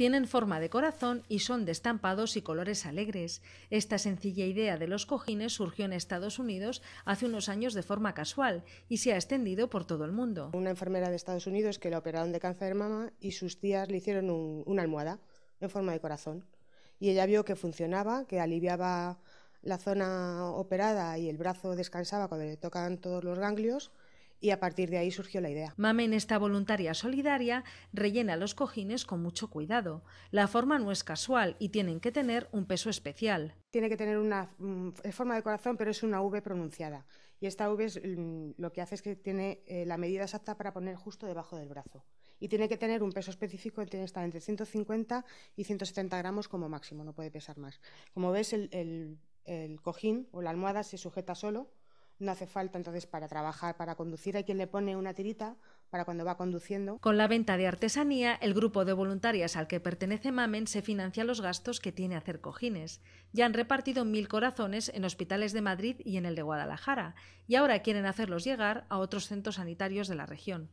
Tienen forma de corazón y son de estampados y colores alegres. Esta sencilla idea de los cojines surgió en Estados Unidos hace unos años de forma casual y se ha extendido por todo el mundo. Una enfermera de Estados Unidos que la operaron de cáncer de mama y sus tías le hicieron una almohada en forma de corazón. Y ella vio que funcionaba, que aliviaba la zona operada y el brazo descansaba cuando le tocan todos los ganglios y a partir de ahí surgió la idea. Mamen, esta voluntaria solidaria, rellena los cojines con mucho cuidado. La forma no es casual y tienen que tener un peso especial. Tiene que tener una mm, forma de corazón, pero es una V pronunciada. Y esta V mm, lo que hace es que tiene eh, la medida exacta para poner justo debajo del brazo y tiene que tener un peso específico, tiene que estar entre 150 y 170 gramos como máximo, no puede pesar más. Como ves, el cojín o la almohada se sujeta solo no hace falta. Entonces, para trabajar, para conducir, hay quien le pone una tirita para cuando va conduciendo. Con la venta de artesanía, el grupo de voluntarias al que pertenece Mamen se financia los gastos que tiene hacer cojines. Ya han repartido mil corazones en hospitales de Madrid y en el de Guadalajara, y ahora quieren hacerlos llegar a otros centros sanitarios de la región.